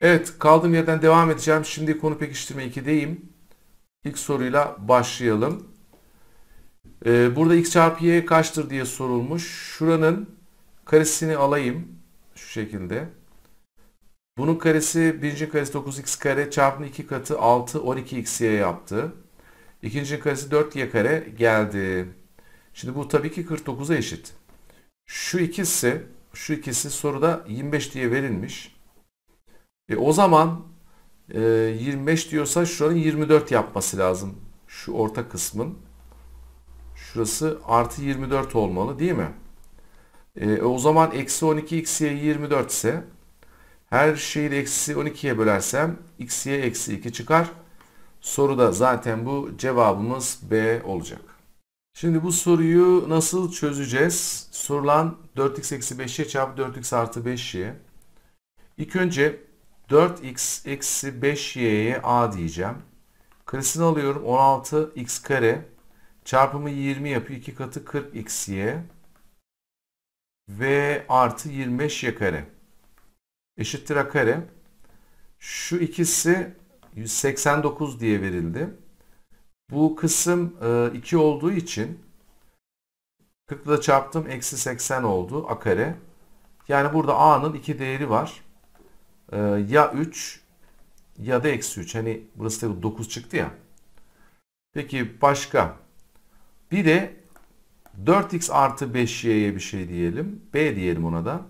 Evet kaldığım yerden devam edeceğim. Şimdi konu pekiştirme 2'deyim. İlk soruyla başlayalım. Ee, burada x çarpı y kaçtır diye sorulmuş. Şuranın karesini alayım. Şu şekilde. Bunun karesi birinci karesi 9x kare çarpının 2 katı 6 12xy yaptı. İkinci karesi 4y kare geldi. Şimdi bu tabii ki 49'a eşit. Şu ikisi şu ikisi soruda 25 diye verilmiş. E, o zaman e, 25 diyorsa şuranın 24 yapması lazım. Şu orta kısmın. Şurası artı 24 olmalı değil mi? E, e o zaman eksi 12 x'ye 24 ise her şeyi eksi 12'ye bölersem x'ye eksi 2 çıkar. Soruda zaten bu cevabımız B olacak. Şimdi bu soruyu nasıl çözeceğiz? Sorulan 4x eksi 5'ye çarpı 4x artı 5'ye. İlk önce 4x eksi 5y'ye a diyeceğim. Karesini alıyorum. 16x kare çarpımı 20 yapıyor. 2 katı 40xy ve artı 25y kare eşittir a kare. Şu ikisi 189 diye verildi. Bu kısım 2 e, olduğu için 40 ile çarptım eksi 80 oldu a kare. Yani burada a'nın 2 değeri var e, ya 3 ya da eksi 3. Hani burası tabi 9 çıktı ya. Peki başka. Bir de 4x artı 5y'ye bir şey diyelim. B diyelim ona da.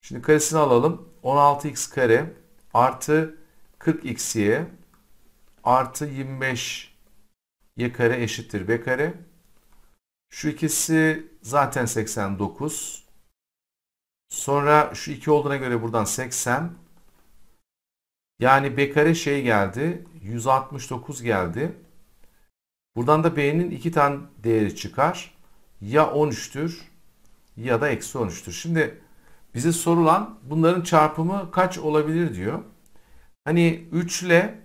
Şimdi karesini alalım. 16x kare artı 40xy artı 25 y kare eşittir b kare. Şu ikisi zaten 89. Sonra şu 2 olduğuna göre buradan 80. Yani B kare şey geldi. 169 geldi. Buradan da B'nin 2 tane değeri çıkar. Ya 13'tür ya da eksi 13'tür. Şimdi bize sorulan bunların çarpımı kaç olabilir diyor. Hani 3 ile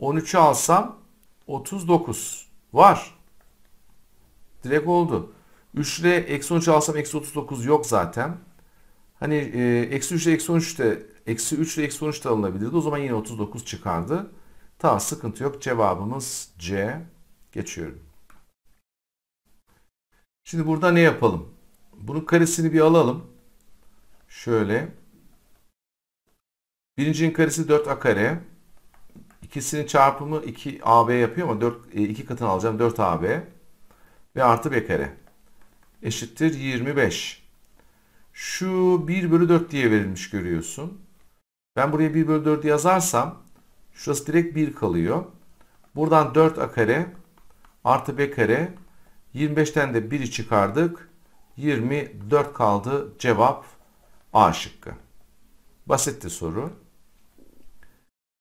13'ü alsam 39 var. Direkt oldu. 3 ile eksi 13 alsam eksi 39 yok zaten. Hani e, eksi 3 ile eksi 13 de eksi 3 ile eksi 13 de alınabilirdi. O zaman yine 39 çıkardı. Tamam sıkıntı yok. Cevabımız C. Geçiyorum. Şimdi burada ne yapalım? Bunun karesini bir alalım. Şöyle. Birincinin karesi 4a kare. İkisinin çarpımı 2ab yapıyor ama 4, 2 e, katını alacağım. 4ab ve artı b kare. Eşittir 25 şu 1 bölü 4 diye verilmiş görüyorsun. Ben buraya 1 bölü 4 yazarsam şurası direkt 1 kalıyor. Buradan 4 a kare artı b kare 25'ten de 1'i çıkardık. 24 kaldı. Cevap A şıkkı. Basitti soru.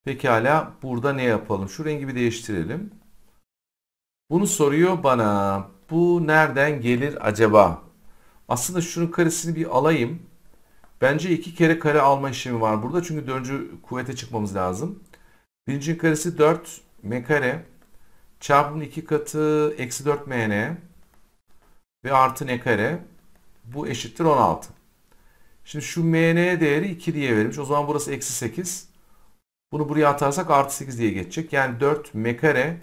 Pekala burada ne yapalım? Şu rengi bir değiştirelim. Bunu soruyor bana. Bu nereden gelir acaba? Aslında şunun karesini bir alayım. Bence iki kere kare alma işlemi var burada. Çünkü dördüncü kuvvete çıkmamız lazım. Birincinin karesi 4 m kare çarpımın iki katı eksi 4 mn ve artı n kare. Bu eşittir 16. Şimdi şu mn değeri 2 diye verilmiş. O zaman burası eksi 8. Bunu buraya atarsak artı 8 diye geçecek. Yani 4 m kare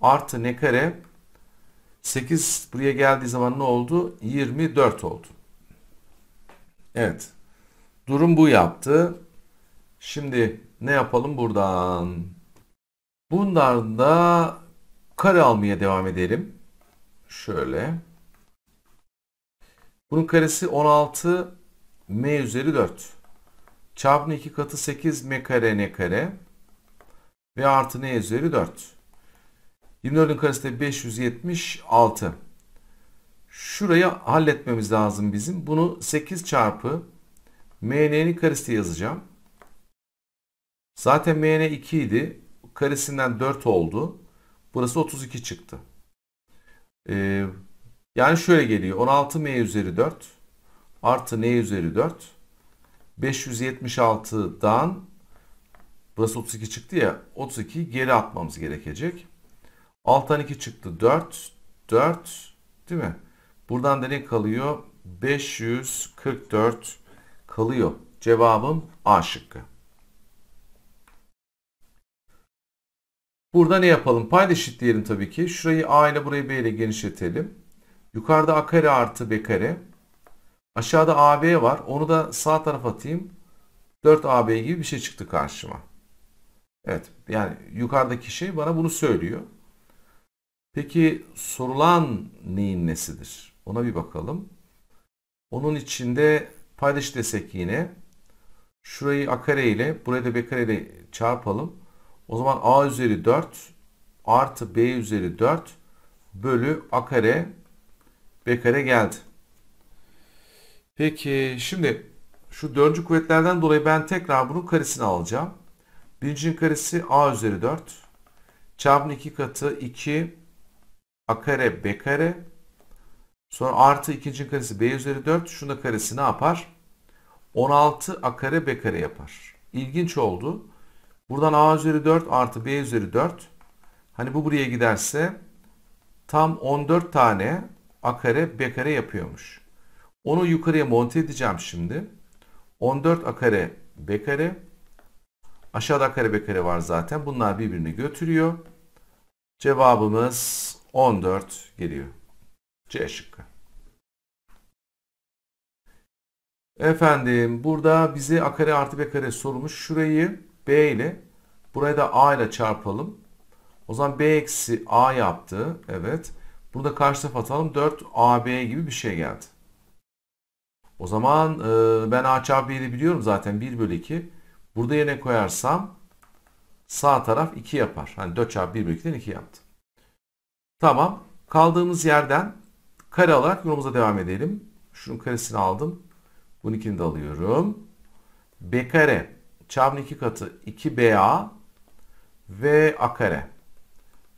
artı n kare 8 buraya geldiği zaman ne oldu? 24 oldu. Evet. Durum bu yaptı. Şimdi ne yapalım buradan? Bundan da kare almaya devam edelim. Şöyle. Bunun karesi 16 m üzeri 4. Çarpının 2 katı 8 m kare n kare. Ve artı n üzeri 4. 24'ün karesi de 576. Şurayı halletmemiz lazım bizim. Bunu 8 çarpı mn'nin karesi yazacağım. Zaten mn 2 idi. Karesinden 4 oldu. Burası 32 çıktı. Ee, yani şöyle geliyor. 16 m üzeri 4 artı n üzeri 4 576'dan burası 32 çıktı ya 32 geri atmamız gerekecek. Alttan 2 çıktı. 4, 4 değil mi? Buradan da ne kalıyor? 544 kalıyor. Cevabım A şıkkı. Burada ne yapalım? Payda eşitleyelim tabii ki. Şurayı A ile burayı B ile genişletelim. Yukarıda A kare artı B kare. Aşağıda AB var. Onu da sağ tarafa atayım. 4AB gibi bir şey çıktı karşıma. Evet yani yukarıdaki şey bana bunu söylüyor. Peki sorulan neyin nesidir? Ona bir bakalım. Onun içinde paylaş desek yine şurayı a kare ile burayı da b kare ile çarpalım. O zaman a üzeri 4 artı b üzeri 4 bölü a kare b kare geldi. Peki şimdi şu dördüncü kuvvetlerden dolayı ben tekrar bunun karesini alacağım. Birincinin karesi a üzeri 4 çarpının 2 katı 2 a kare b kare sonra artı ikincinin karesi b üzeri 4 şunun da karesi ne yapar? 16 a kare b kare yapar. İlginç oldu. Buradan a üzeri 4 artı b üzeri 4 hani bu buraya giderse tam 14 tane a kare b kare yapıyormuş. Onu yukarıya monte edeceğim şimdi. 14 a kare b kare aşağıda a kare b kare var zaten. Bunlar birbirini götürüyor. Cevabımız 14 geliyor. C şıkkı. Efendim burada bize a kare artı b kare sorulmuş. Şurayı b ile burayı da a ile çarpalım. O zaman b eksi a yaptı. Evet. Bunu da karşı tarafa atalım. 4ab gibi bir şey geldi. O zaman e, ben a çarpı b'yi biliyorum zaten 1 bölü 2. Burada yerine koyarsam sağ taraf 2 yapar. Hani 4 çarpı 1 bölü 2'den 2 yaptı. Tamam. Kaldığımız yerden kare alarak yolumuza devam edelim. Şunun karesini aldım. Bunun ikini de alıyorum. B kare çarpı iki katı 2BA ve A kare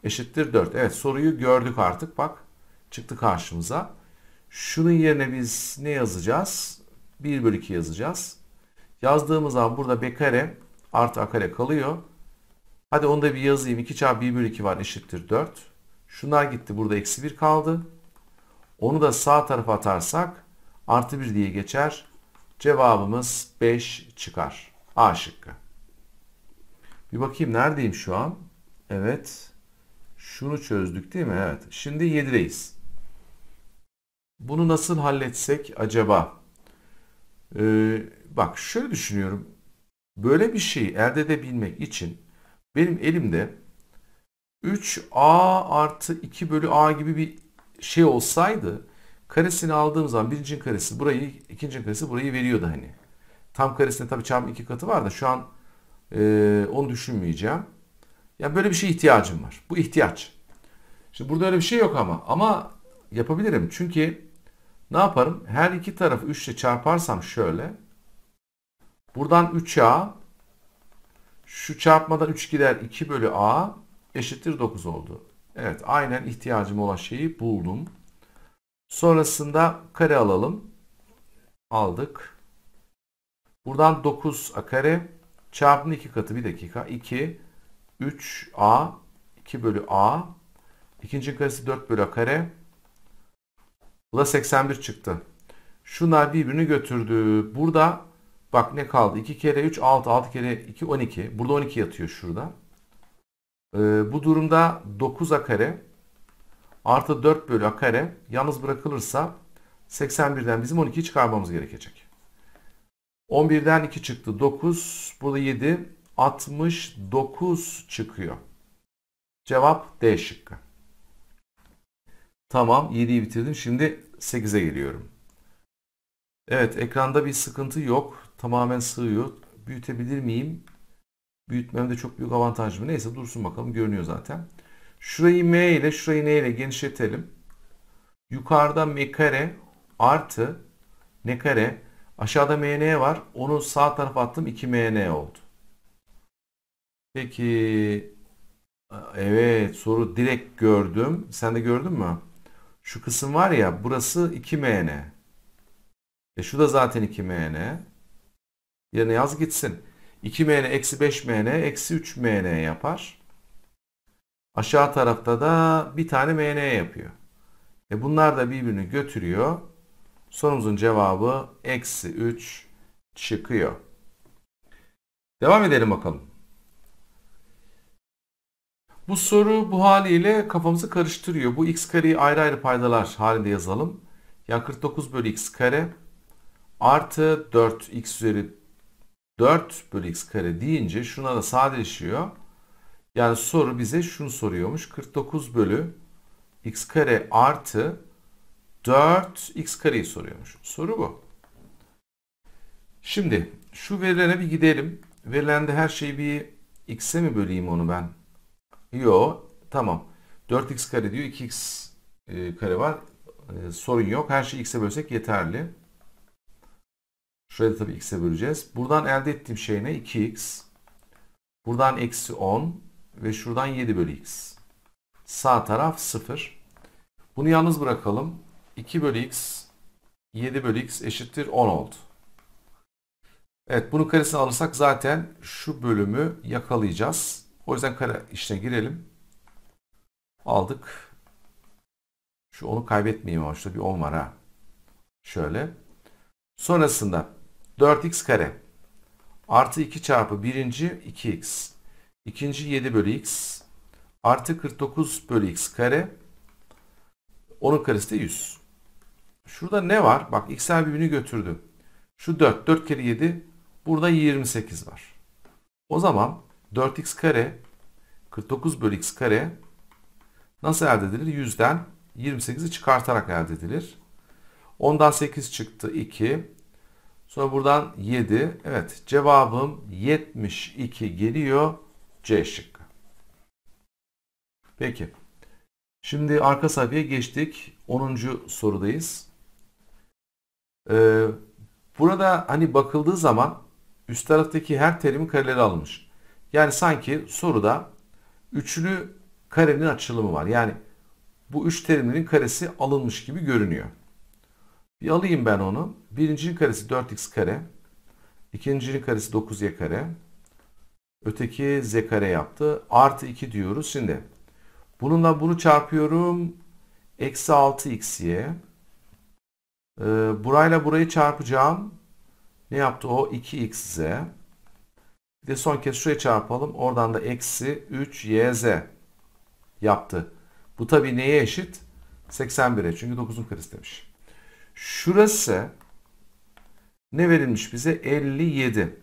eşittir 4. Evet soruyu gördük artık bak çıktı karşımıza. Şunun yerine biz ne yazacağız? 1 bölü 2 yazacağız. Yazdığımız zaman burada B kare artı A kare kalıyor. Hadi onu da bir yazayım. 2 çarpı 1 bölü 2 var eşittir 4. Şunlar gitti burada eksi 1 kaldı. Onu da sağ tarafa atarsak artı 1 diye geçer. Cevabımız 5 çıkar. A şıkkı. Bir bakayım neredeyim şu an? Evet. Şunu çözdük değil mi? Evet. Şimdi 7'deyiz. Bunu nasıl halletsek acaba? Ee, bak şöyle düşünüyorum. Böyle bir şeyi elde edebilmek için benim elimde 3a artı 2 bölü a gibi bir şey olsaydı karesini aldığım zaman birincinin karesi burayı, ikincinin karesi burayı veriyordu hani. Tam karesinde tabii çarpım iki katı var da şu an e, onu düşünmeyeceğim. Yani böyle bir şey ihtiyacım var. Bu ihtiyaç. Şimdi burada öyle bir şey yok ama. Ama yapabilirim. Çünkü ne yaparım? Her iki tarafı 3 ile çarparsam şöyle. Buradan 3A. Şu çarpmadan 3 gider 2 bölü A eşittir 9 oldu. Evet aynen ihtiyacım olan şeyi buldum. Sonrasında kare alalım. Aldık. Buradan 9a kare çarpının 2 katı bir dakika. 2, 3a, 2 bölü a. İkincinin karesi 4 bölü a kare. La da 81 çıktı. Şunlar birbirini götürdü. Burada bak ne kaldı? 2 kere 3 6, 6 kere 2 12. Burada 12 yatıyor şurada. Ee, bu durumda 9 a kare artı 4 bölü a kare yalnız bırakılırsa 81'den bizim 12'yi çıkarmamız gerekecek. 11'den 2 çıktı 9. Burada 7. 69 çıkıyor. Cevap D şıkkı. Tamam 7'yi bitirdim. Şimdi 8'e geliyorum. Evet ekranda bir sıkıntı yok. Tamamen sığıyor. Büyütebilir miyim? büyütmemde çok büyük avantaj mı? Neyse dursun bakalım görünüyor zaten. Şurayı m ile şurayı n ile genişletelim. Yukarıda m kare artı n kare? Aşağıda mn var. Onu sağ tarafa attım 2mn oldu. Peki evet soru direkt gördüm. Sen de gördün mü? Şu kısım var ya burası 2mn. E şu da zaten 2mn. Yerine yaz gitsin. 2mn eksi 5mn eksi 3mn yapar. Aşağı tarafta da bir tane mn yapıyor. E bunlar da birbirini götürüyor. Sorumuzun cevabı eksi 3 çıkıyor. Devam edelim bakalım. Bu soru bu haliyle kafamızı karıştırıyor. Bu x kareyi ayrı ayrı paydalar halinde yazalım. Yani 49 bölü x kare artı 4 x üzeri 4 bölü x kare deyince şuna da sadeleşiyor. Yani soru bize şunu soruyormuş. 49 bölü x kare artı 4 x kareyi soruyormuş. Soru bu. Şimdi şu verilene bir gidelim. Verilende her şeyi bir x'e mi böleyim onu ben? Yo tamam. 4x kare diyor 2x e, kare var. E, sorun yok. Her şeyi x'e bölsek yeterli. Şöyle tabii x'e böleceğiz. Buradan elde ettiğim şey ne? 2x. Buradan eksi 10 ve şuradan 7 bölü x. Sağ taraf 0. Bunu yalnız bırakalım. 2 bölü x 7 bölü x eşittir 10 oldu. Evet bunu karesini alırsak zaten şu bölümü yakalayacağız. O yüzden kare işine girelim. Aldık. Şu onu kaybetmeyeyim ama şurada bir 10 var ha. Şöyle. Sonrasında 4x kare artı 2 çarpı birinci 2x. ikinci 7 bölü x artı 49 bölü x kare. Onun karesi de 100. Şurada ne var? Bak x'ler birbirini götürdü. Şu 4. 4 kere 7. Burada 28 var. O zaman 4x kare 49 bölü x kare nasıl elde edilir? 100'den 28'i çıkartarak elde edilir. Ondan 8 çıktı 2. Sonra buradan 7. Evet cevabım 72 geliyor. C şıkkı. Peki. Şimdi arka sayfaya geçtik. 10. sorudayız. Ee, burada hani bakıldığı zaman üst taraftaki her terim kareleri alınmış. Yani sanki soruda üçlü karenin açılımı var. Yani bu üç terimin karesi alınmış gibi görünüyor. Bir alayım ben onu. Birincinin karesi 4x kare. İkincinin karesi 9y kare. Öteki z kare yaptı. Artı 2 diyoruz. Şimdi bununla bunu çarpıyorum. Eksi 6xy. Ee, burayla burayı çarpacağım. Ne yaptı o? 2xz. Bir de son kez şuraya çarpalım. Oradan da eksi 3yz yaptı. Bu tabii neye eşit? 81'e. Çünkü 9'un karesi demiş. Şurası ne verilmiş bize? 57.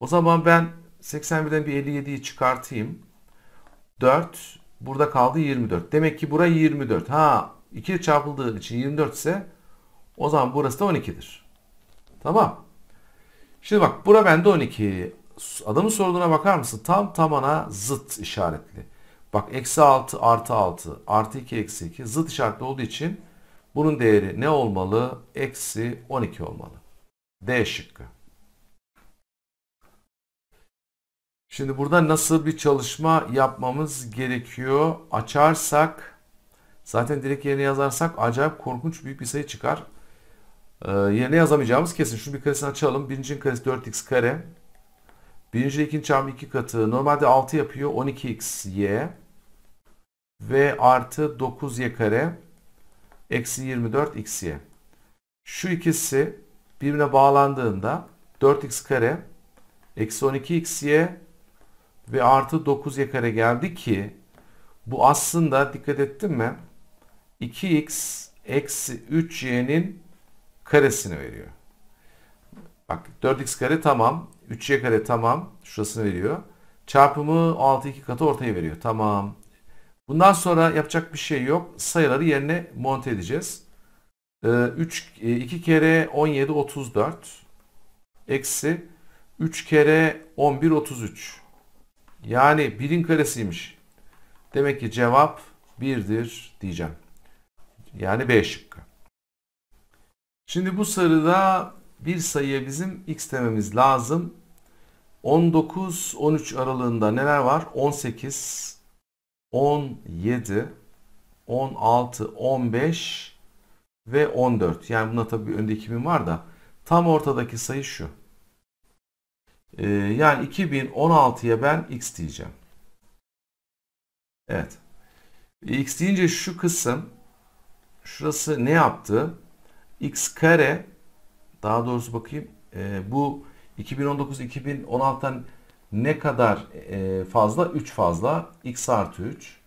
O zaman ben 81'den bir 57'yi çıkartayım. 4 burada kaldı 24. Demek ki burayı 24. Ha 2 çarpıldığı için 24 ise o zaman burası da 12'dir. Tamam. Şimdi bak bura bende 12. Adamın sorduğuna bakar mısın? Tam tamana zıt işaretli. Bak eksi 6 artı 6 artı 2 eksi 2 zıt işaretli olduğu için bunun değeri ne olmalı? Eksi 12 olmalı. D şıkkı. Şimdi burada nasıl bir çalışma yapmamız gerekiyor? Açarsak zaten direkt yerine yazarsak acayip korkunç büyük bir sayı çıkar. Ee, yerine yazamayacağımız kesin. Şu bir karesini açalım. Birincinin karesi 4x kare. Birinci ikinci çarpı 2 katı. Normalde 6 yapıyor. 12x y. Ve artı 9y kare. Eksi 24 x'ye. Şu ikisi birbirine bağlandığında 4x kare eksi 12x'ye ve artı 9y kare geldi ki bu aslında dikkat ettin mi? 2x eksi 3y'nin karesini veriyor. Bak 4x kare tamam. 3y kare tamam. Şurasını veriyor. Çarpımı 6 2 katı ortaya veriyor. Tamam. Bundan sonra yapacak bir şey yok. Sayıları yerine monte edeceğiz. 3, ee, 2 e, kere 17 34 eksi 3 kere 11 33 yani 1'in karesiymiş. Demek ki cevap 1'dir diyeceğim. Yani B şıkkı. Şimdi bu sarıda bir sayıya bizim x dememiz lazım. 19-13 aralığında neler var? 18, 17, 16, 15 ve 14. Yani buna tabii önde 2000 var da tam ortadaki sayı şu. Ee, yani 2016'ya ben x diyeceğim. Evet. E, x deyince şu kısım şurası ne yaptı? x kare daha doğrusu bakayım e, bu 2019-2016'dan ne kadar e, fazla? 3 fazla. X artı 3.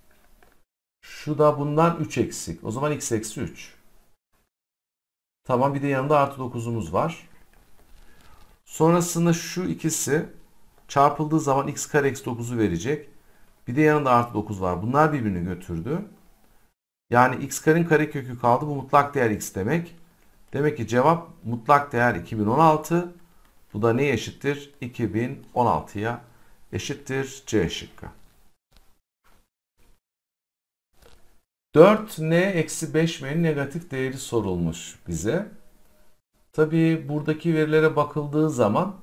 Şu da bundan 3 eksik. O zaman X eksi 3. Tamam bir de yanında artı 9'umuz var. Sonrasında şu ikisi çarpıldığı zaman x kare eksi 9'u verecek. Bir de yanında artı 9 var. Bunlar birbirini götürdü. Yani x karenin karekökü kaldı. Bu mutlak değer x demek. Demek ki cevap mutlak değer 2016. Bu da neye eşittir? 2016'ya eşittir C şıkkı. 4n-5m'nin negatif değeri sorulmuş bize. Tabi buradaki verilere bakıldığı zaman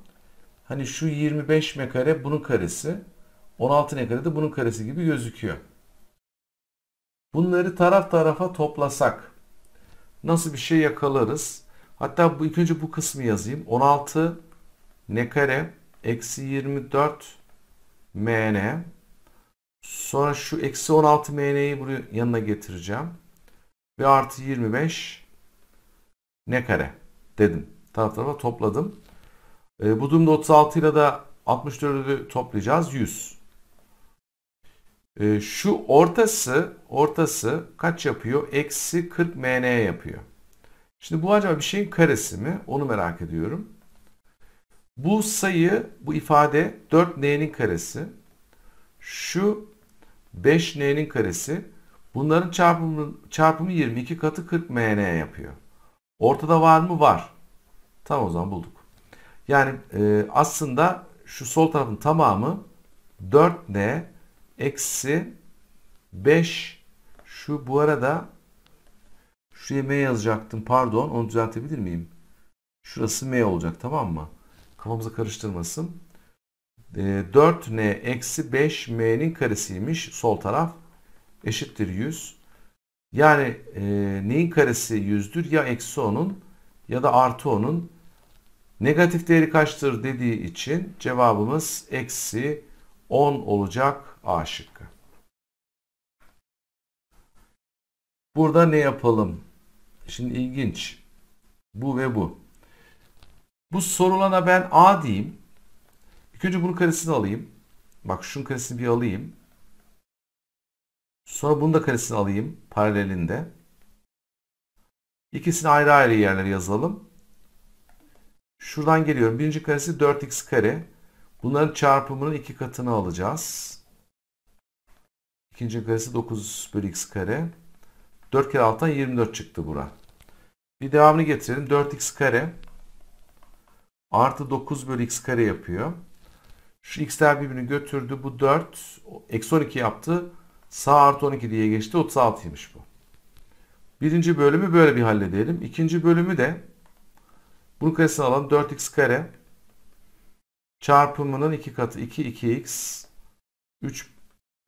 hani şu 25m kare bunun karesi, 16n kare de bunun karesi gibi gözüküyor. Bunları taraf tarafa toplasak nasıl bir şey yakalarız? Hatta bu ilk önce bu kısmı yazayım. 16 ne kare eksi 24 mn sonra şu eksi 16 mn'yi buraya yanına getireceğim ve artı 25 ne kare dedim taraf tarafa topladım e, bu durumda 36 ile de 64'ü toplayacağız 100 e, ee, şu ortası ortası kaç yapıyor eksi 40 mn yapıyor şimdi bu acaba bir şeyin karesi mi onu merak ediyorum bu sayı, bu ifade 4n'nin karesi. Şu 5n'nin karesi. Bunların çarpımı, çarpımı 22 katı 40mn yapıyor. Ortada var mı? Var. Tam o zaman bulduk. Yani e, aslında şu sol tarafın tamamı 4n eksi 5 şu bu arada şuraya m yazacaktım pardon onu düzeltebilir miyim? Şurası m olacak tamam mı? Kafamızı karıştırmasın. 4n ee, eksi 5m'nin karesiymiş sol taraf. Eşittir 100. Yani e, neyin karesi 100'dür? Ya eksi 10'un ya da artı 10'un negatif değeri kaçtır dediği için cevabımız eksi 10 olacak A şıkkı. Burada ne yapalım? Şimdi ilginç. Bu ve bu. Bu sorulana ben A diyeyim. İlk önce bunun karesini alayım. Bak şunun karesini bir alayım. Sonra bunu da karesini alayım paralelinde. İkisini ayrı ayrı yerlere yazalım. Şuradan geliyorum. Birinci karesi 4x kare. Bunların çarpımının iki katını alacağız. İkinci karesi 9 bölü x kare. 4 kere alttan 24 çıktı bura. Bir devamını getirelim. 4x kare Artı 9 bölü x kare yapıyor. Şu x'ler birbirini götürdü. Bu 4. Eksi 12 yaptı. Sağ artı 12 diye geçti. 36'ymış bu. Birinci bölümü böyle bir halledelim. İkinci bölümü de bunu karesini alalım. 4x kare çarpımının 2 katı 2 2x 3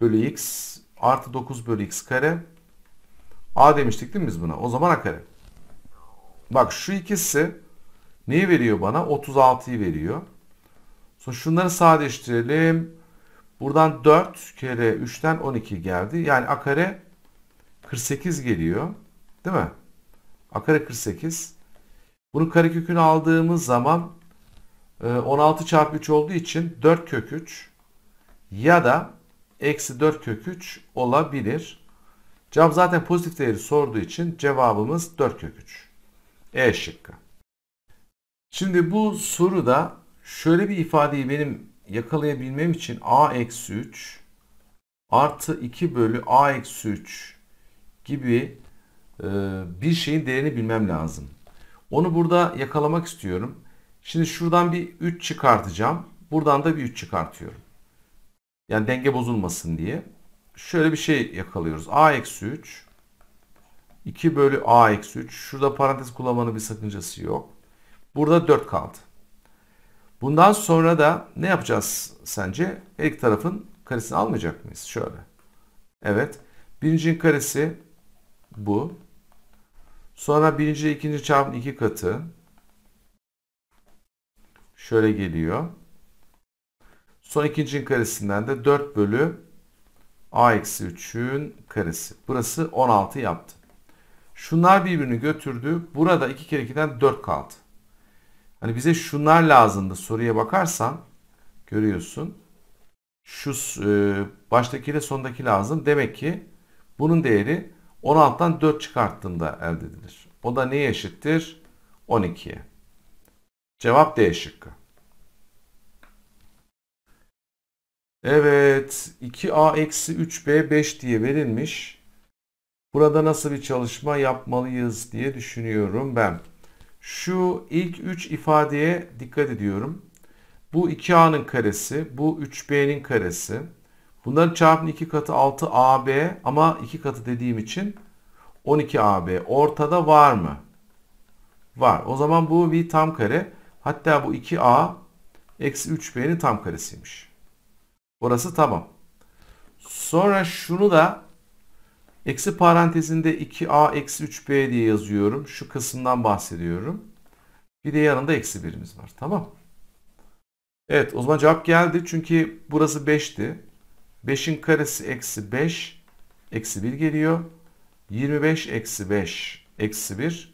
bölü x artı 9 bölü x kare a demiştik değil mi biz buna? O zaman a kare. Bak şu ikisi Neyi veriyor bana? 36'yı veriyor. Sonra şunları sadeleştirelim. Buradan 4 kere 3'ten 12 geldi. Yani a kare 48 geliyor. Değil mi? A kare 48. Bunu karekökünü aldığımız zaman 16 e, çarpı 3 olduğu için 4 kök 3 ya da eksi 4 kök 3 olabilir. Cevap zaten pozitif değeri sorduğu için cevabımız 4 kök 3. E şıkkı. Şimdi bu soruda şöyle bir ifadeyi benim yakalayabilmem için a eksi 3 artı 2 bölü a eksi 3 gibi e, bir şeyin değerini bilmem lazım. Onu burada yakalamak istiyorum. Şimdi şuradan bir 3 çıkartacağım. Buradan da bir 3 çıkartıyorum. Yani denge bozulmasın diye. Şöyle bir şey yakalıyoruz. a eksi 3 2 bölü a eksi 3. Şurada parantez kullanmanın bir sakıncası yok. Burada 4 kaldı. Bundan sonra da ne yapacağız sence? Her iki tarafın karesini almayacak mıyız? Şöyle. Evet. Birincinin karesi bu. Sonra birinci ikinci çarpımın iki katı. Şöyle geliyor. Son ikincinin karesinden de 4 bölü a eksi 3'ün karesi. Burası 16 yaptı. Şunlar birbirini götürdü. Burada 2 kere 2'den 4 kaldı. Hani bize şunlar lazımdı soruya bakarsan görüyorsun. Şu e, baştakiyle sondaki lazım. Demek ki bunun değeri 16'dan 4 çıkarttığında elde edilir. O da neye eşittir? 12'ye. Cevap D şıkkı. Evet 2A-3B 5 diye verilmiş. Burada nasıl bir çalışma yapmalıyız diye düşünüyorum ben. Şu ilk 3 ifadeye dikkat ediyorum. Bu 2A'nın karesi, bu 3B'nin karesi. Bunların çarpımı 2 katı 6AB ama 2 katı dediğim için 12AB ortada var mı? Var. O zaman bu bir tam kare. Hatta bu 2A eksi 3B'nin tam karesiymiş. Orası tamam. Sonra şunu da Eksi parantezinde 2a eksi 3b diye yazıyorum. Şu kısımdan bahsediyorum. Bir de yanında eksi birimiz var. Tamam. Evet o zaman cevap geldi. Çünkü burası 5'ti. 5'in karesi eksi 5. Eksi 1 geliyor. 25 eksi 5 eksi 1.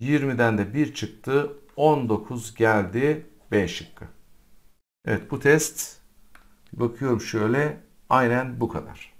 20'den de 1 çıktı. 19 geldi. B şıkkı. Evet bu test bakıyorum şöyle aynen bu kadar.